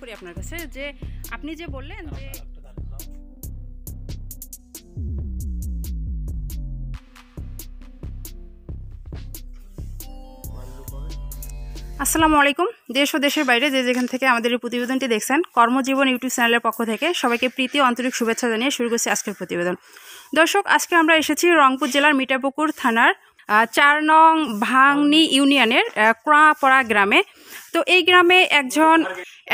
প্রশ্ন করি আপনার কাছে যে আপনি যে বললেন যে আসসালামু আলাইকুম দেশ ও দেশের বাইরে যে যেখান থেকে আমাদের এই প্রতিবেদনটি দেখছেন কর্মজীবন ইউটিউব চ্যানেলের পক্ষ থেকে সবাইকে প্রীতি আন্তরিক শুভেচ্ছা জানিয়ে শুরু করছি আজকের প্রতিবেদন দর্শক আজকে আমরা এসেছি রংপুর জেলার মিঠাপুকুর থানার চার নং ভাংনি ইউনিয়নের ক্রাপাড়া গ্রামে তো এই গ্রামে একজন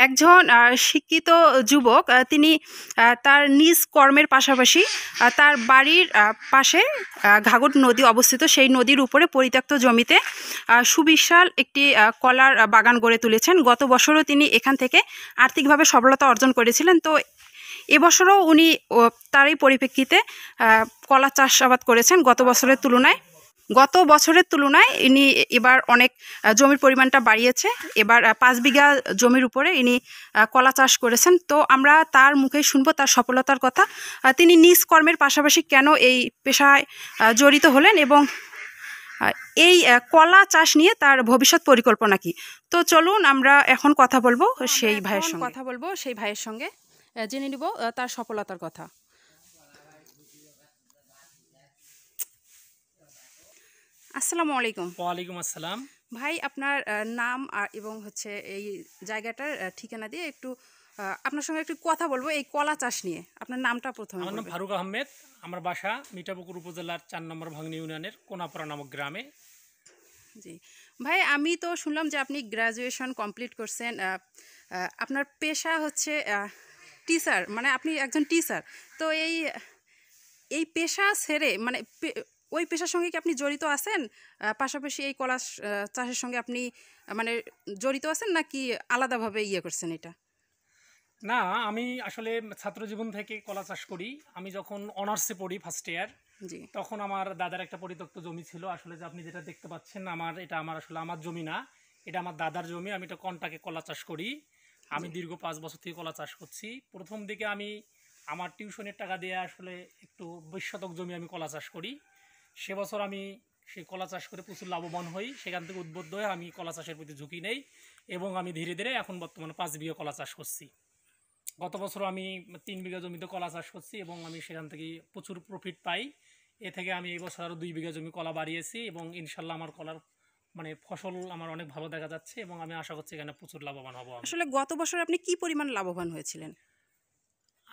একজন শিক্ষিত যুবক তিনি তার নিজ কর্মের পাশাপাশি তার বাড়ির পাশে ঘাগট নদী অবস্থিত সেই নদীর উপরে পরিত্যক্ত জমিতে সুবিশাল একটি কলার বাগান গড়ে তুলেছেন গত বছরও তিনি এখান থেকে আর্থিকভাবে সফলতা অর্জন করেছিলেন তো এবছরও উনি তারই পরিপ্রেক্ষিতে কলা চাষাবাদ করেছেন গত বছরের তুলনায় গত বছরের তুলনায় ইনি এবার অনেক জমির পরিমাণটা বাড়িয়েছে এবার পাঁচ বিঘা জমির উপরে ইনি কলা চাষ করেছেন তো আমরা তার মুখে শুনবো তার সফলতার কথা তিনি নিজ কর্মের পাশাপাশি কেন এই পেশায় জড়িত হলেন এবং এই কলা চাষ নিয়ে তার ভবিষ্যৎ পরিকল্পনা কি তো চলুন আমরা এখন কথা বলবো সেই ভাইয়ের সঙ্গে কথা বলবো সেই ভাইয়ের সঙ্গে জেনে নিব তার সফলতার কথা আসসালামু আলাইকুম ওয়ালাইকুম আসসালাম ভাই আপনার নাম এবং হচ্ছে এই জায়গাটার ঠিকানা দিয়ে একটু আপনার সঙ্গে একটু কথা বলবো এই কলা চাষ নিয়ে আপনার নামটা প্রথমে আমার নাম ফারুক আহমেদ আমার বাসা মিঠাপুকুর উপজেলার চার নম্বর ভাঙনি ইউনিয়নের কোনাপাড়া নামক গ্রামে জি ভাই আমি তো শুনলাম যে আপনি গ্রাজুয়েশন কমপ্লিট করছেন আপনার পেশা হচ্ছে টিচার মানে আপনি একজন টিচার তো এই এই পেশা ছেড়ে মানে ওই পেশার সঙ্গে কি আপনি জড়িত আছেন পাশাপাশি এই কলা চাষের সঙ্গে আপনি মানে জড়িত আছেন নাকি আলাদাভাবে ইয়ে করছেন এটা না আমি আসলে ছাত্র জীবন থেকে কলা চাষ করি আমি যখন অনার্সে পড়ি ফার্স্ট ইয়ার তখন আমার দাদার একটা পরিত্যক্ত জমি ছিল আসলে যে আপনি যেটা দেখতে পাচ্ছেন আমার এটা আমার আসলে আমার জমি না এটা আমার দাদার জমি আমি এটা কন্টাকে কলা চাষ করি আমি দীর্ঘ পাঁচ বছর থেকে কলা চাষ করছি প্রথম দিকে আমি আমার টিউশনের টাকা দিয়ে আসলে একটু বিশ শতক জমি আমি কলা চাষ করি সে বছর আমি সেই কলা চাষ করে প্রচুর লাভবান হই সেখান থেকে উদ্বুদ্ধ হয়ে আমি কলা চাষের প্রতি ঝুঁকি নেই এবং আমি ধীরে ধীরে এখন বর্তমানে পাঁচ বিঘা কলা চাষ করছি গত বছর আমি তিন বিঘা জমিতে কলা চাষ করছি এবং আমি সেখান থেকে প্রচুর প্রফিট পাই এ থেকে আমি এই বছর আরও দুই বিঘা জমি কলা বাড়িয়েছি এবং ইনশাল্লাহ আমার কলার মানে ফসল আমার অনেক ভালো দেখা যাচ্ছে এবং আমি আশা করছি এখানে প্রচুর লাভবান হব আসলে গত বছর আপনি কি পরিমাণ লাভবান হয়েছিলেন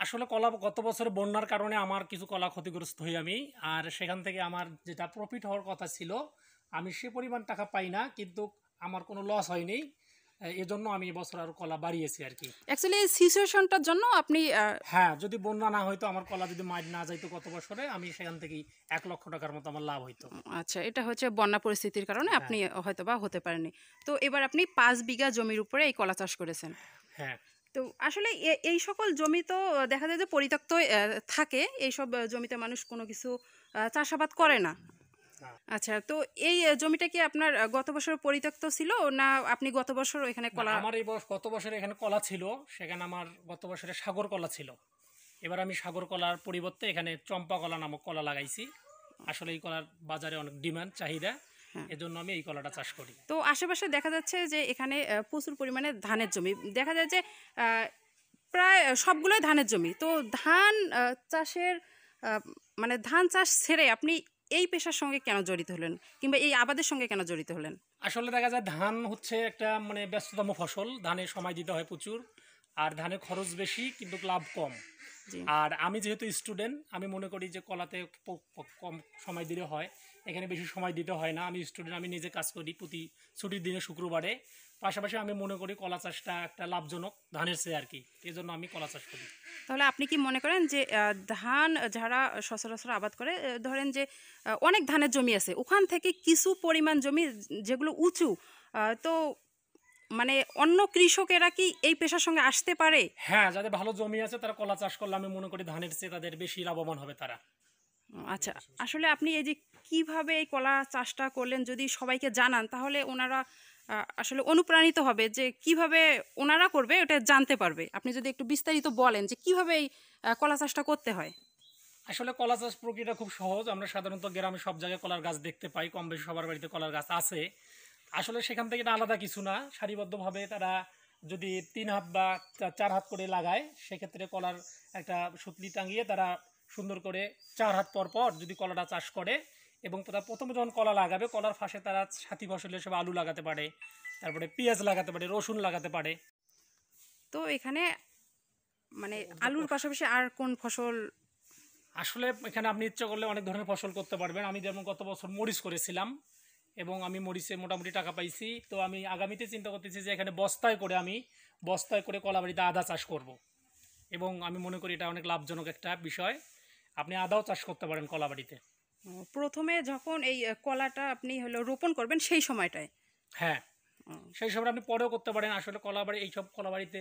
আসলে কলা গত বছর বন্যার কারণে আমার কিছু কলা ক্ষতিগ্রস্ত হই আমি আর সেখান থেকে আমার যেটা প্রফিট হওয়ার কথা ছিল আমি সে পরিমাণ টাকা পাই না কিন্তু আমার কোনো লস হয়নি এজন্য আমি এবছর আর কলা বাড়িয়েছি আর কি অ্যাকচুয়ালি এই সিচুয়েশনটার জন্য আপনি হ্যাঁ যদি বন্যা না হয়তো আমার কলা যদি মাইট না যাইতো গত বছরে আমি সেখান থেকে এক লক্ষ টাকার মতো আমার লাভ হইতো আচ্ছা এটা হচ্ছে বন্যা পরিস্থিতির কারণে হ্যাঁ। আপনি হয়তো বা হতে পারেননি তো এবার আপনি পাঁচ বিঘা জমির উপরে এই কলা চাষ করেছেন হ্যাঁ তো আসলে এই সকল জমি তো দেখা যায় যে পরিত্যক্ত থাকে এইসব জমিতে মানুষ কোনো কিছু চাষাবাদ করে না আচ্ছা তো এই জমিটা কি আপনার গত বছর পরিত্যক্ত ছিল না আপনি গত বছর এখানে কলা আমার এই গত বছর এখানে কলা ছিল সেখানে আমার গত বছরে সাগর কলা ছিল এবার আমি সাগর কলার পরিবর্তে এখানে চম্পা কলা নামক কলা লাগাইছি আসলে এই কলার বাজারে অনেক ডিমান্ড চাহিদা হ্যাঁ। এজন্য আমি এই কলাটা চাষ করি তো আশেপাশে দেখা যাচ্ছে যে এখানে প্রচুর পরিমাণে ধানের জমি দেখা যায় যে প্রায় সবগুলোই ধানের জমি তো ধান চাষের মানে ধান চাষ ছেড়ে আপনি এই পেশার সঙ্গে কেন জড়িত হলেন কিংবা এই আবাদের সঙ্গে কেন জড়িত হলেন আসলে দেখা যায় ধান হচ্ছে একটা মানে ব্যস্ততম ফসল ধানের সময় দিতে হয় প্রচুর আর ধানের খরচ বেশি কিন্তু লাভ কম আর আমি যেহেতু স্টুডেন্ট আমি মনে করি যে কলাতে কম সময় দিলে হয় এখানে বেশি সময় দিতে হয় না আমি স্টুডেন্ট আমি নিজে কাজ করি প্রতি ছুটির দিনে শুক্রবারে পাশাপাশি আমি মনে করি কলা চাষটা একটা লাভজনক ধানের চেয়ে আর কি এই জন্য আমি কলা চাষ করি তাহলে আপনি কি মনে করেন যে ধান যারা সচরাচর আবাদ করে ধরেন যে অনেক ধানের জমি আছে ওখান থেকে কিছু পরিমাণ জমি যেগুলো উঁচু তো মানে অন্য কৃষকেরা কি এই পেশার সঙ্গে আসতে পারে হ্যাঁ যাদের ভালো জমি আছে তারা কলা চাষ করলে আমি মনে করি ধানের চেয়ে তাদের বেশি লাভবান হবে তারা আচ্ছা আসলে আপনি এই যে কিভাবে এই কলা চাষটা করলেন যদি সবাইকে জানান তাহলে ওনারা আসলে অনুপ্রাণিত হবে যে কিভাবে ওনারা করবে ওটা জানতে পারবে আপনি যদি একটু বিস্তারিত বলেন যে কিভাবে এই কলা চাষটা করতে হয় আসলে কলা চাষ প্রক্রিয়াটা খুব সহজ আমরা সাধারণত গ্রামে সব জায়গায় কলার গাছ দেখতে পাই কম বেশি সবার বাড়িতে কলার গাছ আছে আসলে সেখান থেকে এটা আলাদা কিছু না সারিবদ্ধভাবে তারা যদি তিন হাত বা চার হাত করে লাগায় সেক্ষেত্রে কলার একটা সুতলি টাঙিয়ে তারা সুন্দর করে চার হাত পর পর যদি কলাটা চাষ করে এবং তারা প্রথমে যখন কলা লাগাবে কলার ফাঁসে তারা সাথী ফসল হিসেবে আলু লাগাতে পারে তারপরে পেঁয়াজ লাগাতে পারে রসুন লাগাতে পারে তো এখানে মানে আলুর পাশাপাশি আর কোন ফসল আসলে এখানে আপনি ইচ্ছা করলে অনেক ধরনের ফসল করতে পারবেন আমি যেমন গত বছর মরিচ করেছিলাম এবং আমি মরিচে মোটামুটি টাকা পাইছি তো আমি আগামীতে চিন্তা করতেছি যে এখানে বস্তায় করে আমি বস্তায় করে কলাবাড়িতে আদা চাষ করব। এবং আমি মনে করি এটা অনেক লাভজনক একটা বিষয় আপনি আদাও চাষ করতে পারেন কলা বাড়িতে প্রথমে যখন এই কলাটা আপনি হলো রোপণ করবেন সেই সময়টায় হ্যাঁ সেই সময় আপনি পরেও করতে পারেন আসলে কলাবাড়ি এইসব কলাবাড়িতে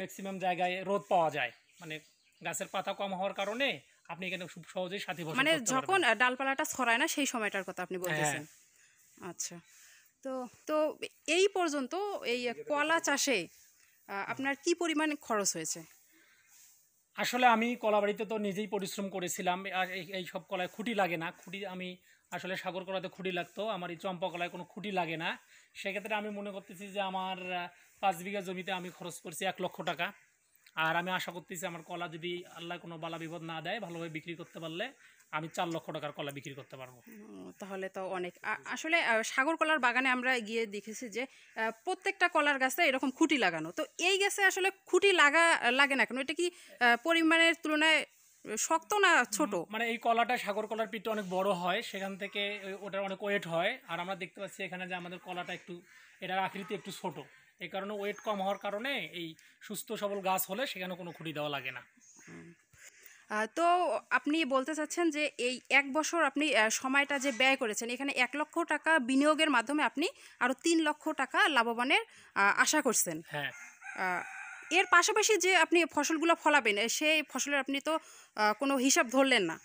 ম্যাক্সিমাম জায়গায় রোদ পাওয়া যায় মানে গাছের পাতা কম হওয়ার কারণে আপনি এখানে খুব সহজেই সাথী মানে যখন ডালপালাটা ছড়ায় না সেই সময়টার কথা আপনি হ্যাঁ। বলতেছেন আচ্ছা তো তো এই পর্যন্ত এই কলা চাষে আপনার কি পরিমাণ খরচ হয়েছে আসলে আমি কলাবাড়িতে তো নিজেই পরিশ্রম করেছিলাম আর এই সব কলায় খুঁটি লাগে না খুঁটি আমি আসলে সাগর কলাতে খুঁটি লাগতো আমার এই চম্পা কলায় কোনো খুঁটি লাগে না সেক্ষেত্রে আমি মনে করতেছি যে আমার পাঁচ বিঘা জমিতে আমি খরচ করছি এক লক্ষ টাকা আর আমি আশা করতেছি আমার কলা যদি আল্লাহ কোনো বালা বিপদ না দেয় ভালোভাবে বিক্রি করতে পারলে আমি চার লক্ষ টাকার কলা বিক্রি করতে পারবো তাহলে তো অনেক আসলে সাগর কলার বাগানে আমরা গিয়ে দেখেছি যে প্রত্যেকটা কলার গাছে এরকম খুঁটি লাগানো তো এই গাছে আসলে খুঁটি লাগা লাগে না কেন এটা কি পরিমাণের তুলনায় শক্ত না ছোট মানে এই কলাটা সাগর কলার পিঠ অনেক বড় হয় সেখান থেকে ওটার অনেক ওয়েট হয় আর আমরা দেখতে পাচ্ছি এখানে যে আমাদের কলাটা একটু এটার আকৃতি একটু ছোট এই কারণে ওয়েট কম হওয়ার কারণে এই সুস্থ সবল গাছ হলে সেখানে কোনো খুঁটি দেওয়া লাগে না তো আপনি বলতে চাচ্ছেন যে এই এক বছর আপনি সময়টা যে ব্যয় করেছেন এখানে এক লক্ষ টাকা বিনিয়োগের মাধ্যমে আপনি আরও তিন লক্ষ টাকা লাভবানের আশা করছেন হ্যাঁ এর পাশাপাশি যে আপনি ফসলগুলো ফলাবেন সেই ফসলের আপনি তো কোনো হিসাব ধরলেন না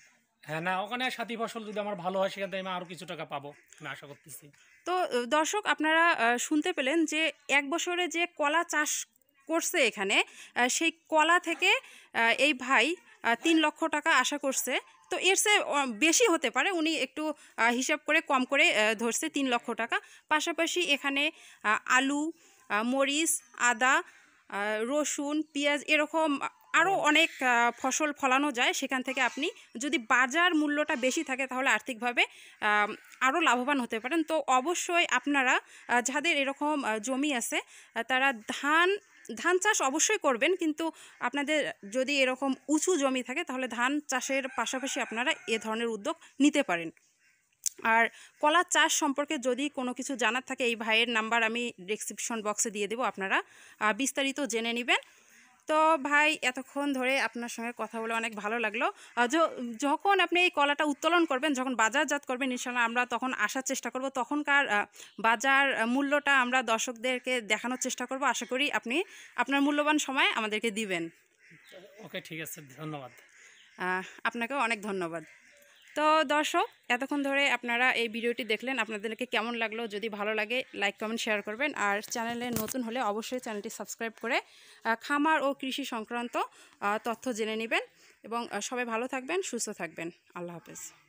হ্যাঁ না ওখানে সাথী ফসল যদি আমার ভালো হয় সেখান থেকে আমি আরও কিছু টাকা পাবো আমি আশা করতেছি তো দর্শক আপনারা শুনতে পেলেন যে এক বছরে যে কলা চাষ করছে এখানে সেই কলা থেকে এই ভাই তিন লক্ষ টাকা আশা করছে তো এর চেয়ে বেশি হতে পারে উনি একটু হিসাব করে কম করে ধরছে তিন লক্ষ টাকা পাশাপাশি এখানে আলু মরিচ আদা রসুন পেঁয়াজ এরকম আরও অনেক ফসল ফলানো যায় সেখান থেকে আপনি যদি বাজার মূল্যটা বেশি থাকে তাহলে আর্থিকভাবে আরও লাভবান হতে পারেন তো অবশ্যই আপনারা যাদের এরকম জমি আছে তারা ধান ধান চাষ অবশ্যই করবেন কিন্তু আপনাদের যদি এরকম উঁচু জমি থাকে তাহলে ধান চাষের পাশাপাশি আপনারা এ ধরনের উদ্যোগ নিতে পারেন আর কলা চাষ সম্পর্কে যদি কোনো কিছু জানার থাকে এই ভাইয়ের নাম্বার আমি ডেসক্রিপশন বক্সে দিয়ে দেবো আপনারা বিস্তারিত জেনে নেবেন তো ভাই এতক্ষণ ধরে আপনার সঙ্গে কথা বলে অনেক ভালো লাগলো যখন আপনি এই কলাটা উত্তোলন করবেন যখন বাজারজাত করবেন ইনশাল্লাহ আমরা তখন আসার চেষ্টা করব তখনকার বাজার মূল্যটা আমরা দর্শকদেরকে দেখানোর চেষ্টা করব আশা করি আপনি আপনার মূল্যবান সময় আমাদেরকে দিবেন ওকে ঠিক আছে ধন্যবাদ আপনাকে অনেক ধন্যবাদ তো দর্শক এতক্ষণ ধরে আপনারা এই ভিডিওটি দেখলেন আপনাদেরকে কেমন লাগলো যদি ভালো লাগে লাইক কমেন্ট শেয়ার করবেন আর চ্যানেলে নতুন হলে অবশ্যই চ্যানেলটি সাবস্ক্রাইব করে খামার ও কৃষি সংক্রান্ত তথ্য জেনে নেবেন এবং সবাই ভালো থাকবেন সুস্থ থাকবেন আল্লাহ হাফেজ